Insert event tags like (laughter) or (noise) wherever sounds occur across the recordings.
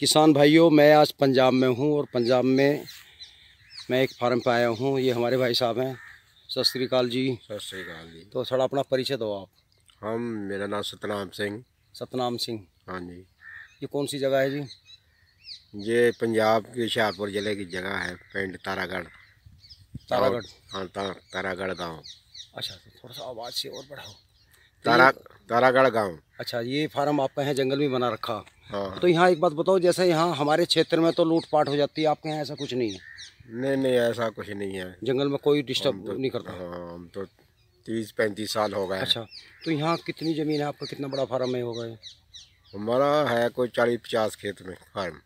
किसान भाइयों मैं आज पंजाब में हूँ और पंजाब में मैं एक फार्म पे आया हूँ ये हमारे भाई साहब हैं सत श्रीकाल जी सत श्रीकाल जी तो थोड़ा अपना परिचय दो आप हम मेरा नाम सतनाम सिंह सतनाम सिंह हाँ जी ये कौन सी जगह है जी ये पंजाब के शाहपुर ज़िले की जगह है पेंड तारागढ़ तारागढ़ हाँ ता, तारागढ़ गाँव अच्छा तो थोड़ा सा आवाज़ से और बढ़ाओ तारा तो तारागढ़ गाँव अच्छा ये फार्म आपका है जंगल में बना रखा हाँ। तो यहाँ एक बात बताओ जैसे यहाँ हमारे क्षेत्र में तो लूटपाट हो जाती है आपके यहाँ ऐसा कुछ नहीं है नहीं नहीं ऐसा कुछ नहीं है जंगल में कोई डिस्टर्ब तो, नहीं करता हाँ हम तो तीस पैंतीस साल हो गए अच्छा तो यहाँ कितनी ज़मीन है आपका कितना बड़ा फार्म है होगा हमारा है कोई चालीस पचास खेत में फार्म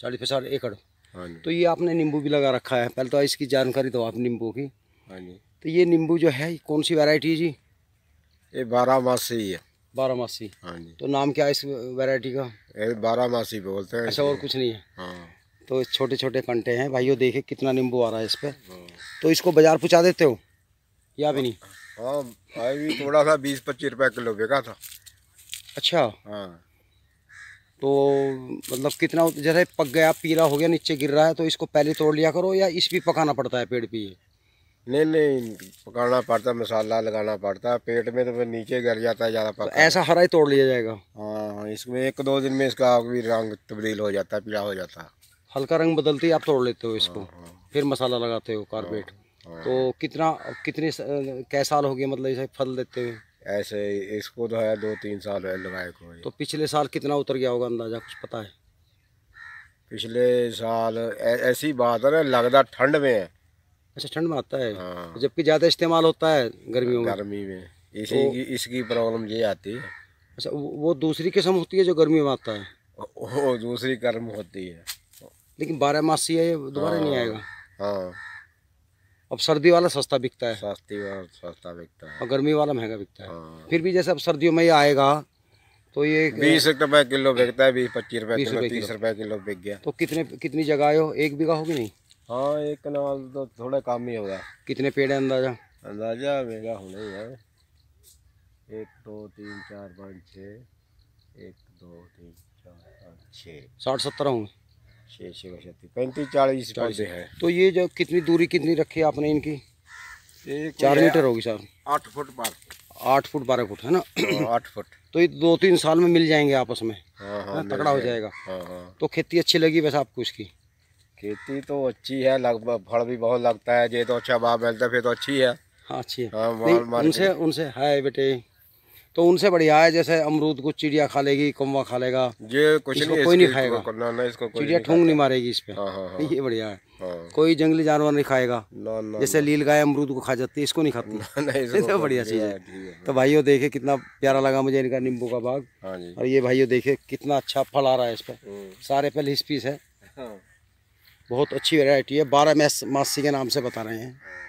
चालीस पचास एकड़ हाँ तो ये आपने नींबू भी लगा रखा है पहले तो इसकी जानकारी दो आप नींबू की हाँ जी तो ये नींबू जो है कौन सी वेराइटी है जी ये बारह मास से ही है बारामासी हाँ जी तो नाम क्या है इस वैरायटी का बारामासी बोलते हैं ऐसा अच्छा, और कुछ नहीं है हाँ तो छोटे छोटे कंटे हैं भाइयों देखे कितना नींबू आ रहा है इस पर हाँ। तो इसको बाजार पहुँचा देते हो या भी नहीं हाँ भाई भी थोड़ा सा बीस पच्चीस रुपये किलो बेका था अच्छा हाँ तो मतलब कितना जैसे पक गया पीला हो गया नीचे गिर रहा है तो इसको पहले तोड़ लिया करो या इस भी पकाना पड़ता है पेड़ पे नहीं नहीं पकाना पड़ता मसाला लगाना पड़ता है पेट में तो फिर नीचे गिर जाता है ज़्यादा तो पक ऐसा हरा ही तोड़ लिया जाएगा हाँ, हाँ इसमें एक दो दिन में इसका भी रंग तब्दील हो जाता है पीला हो जाता है हल्का रंग बदलते ही आप तोड़ लेते हो इसको हाँ, हाँ। फिर मसाला लगाते हो कारपेट तो कितना कितने कै साल हो गया मतलब इसे फल देते हुए ऐसे इसको तो है दो तीन साल है लगाए को तो पिछले साल कितना उतर गया होगा अंदाजा कुछ पता है पिछले साल ऐसी बात है ना लगता ठंड में है अच्छा ठंड में आता है हाँ। जबकि ज़्यादा इस्तेमाल होता है गर्मियों में गर्मी में इसी तो, की इसकी प्रॉब्लम ये आती है अच्छा वो दूसरी किस्म होती है जो गर्मी में आता है वो दूसरी कर्म होती है लेकिन बारह मासी है ये दोबारा हाँ, नहीं आएगा हाँ अब सर्दी वाला सस्ता बिकता है सस्ती वाला सस्ता बिकता है और गर्मी वाला महंगा बिकता है हाँ। फिर भी जैसे अब सर्दियों में ये आएगा तो ये बीस रुपए किलो बिकता है बीस पच्चीस रुपए किलो तीस रुपए किलो बिक गया तो कितने कितनी जगह हो एक बीघा होगी नहीं हाँ एक कनाल तो थोड़ा काम ही होगा कितने पेड़ है अंदाजा अंदाजा मेरा होने ही है एक दो तीन चार पाँच छः एक दो तीन चार पाँच छः साठ सत्तर होंगे छः छः छत्तीस पैंतीस चालीस चालीस है तो ये जो कितनी दूरी कितनी रखी है आपने इनकी चार मीटर होगी सर आठ फुट बारह आठ फुट बारह फुट है ना हाँ, आठ फुट तो ये दो तीन साल में मिल जाएंगे आपस में हाँ, हाँ, तगड़ा हो जाएगा तो खेती अच्छी लगी वैसे आपको इसकी खेती तो अच्छी है लगभग फल भी बहुत लगता है जे तो अच्छा भाव मिलता है फिर तो अच्छी है हाँ, अच्छी है हाँ, उनसे उनसे है बेटे तो उनसे बढ़िया है जैसे अमरूद को चिड़िया खा लेगी कौवा खा लेगा ये कुछ नहीं, कोई नहीं खाएगा ना ना इसको चिड़िया ठोंग नहीं मारेगी इस पे हाँ, हाँ हाँ ये बढ़िया है हाँ। कोई जंगली जानवर नहीं खाएगा ना ना जैसे लील गाय अमरूद को खा जाती है इसको नहीं खाती (laughs) बढ़िया चीज़ है तो भाईयों देखे कितना प्यारा लगा मुझे इनका नींबू का बाग और ये भाईयो देखे कितना अच्छा फल आ रहा है इस पे हम्म। सारे पहले लिस पीस है बहुत अच्छी वैरायटी है बारह मैस मासी के नाम से बता रहे हैं हाँ।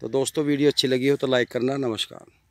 तो दोस्तों वीडियो अच्छी लगी हो तो लाइक करना नमस्कार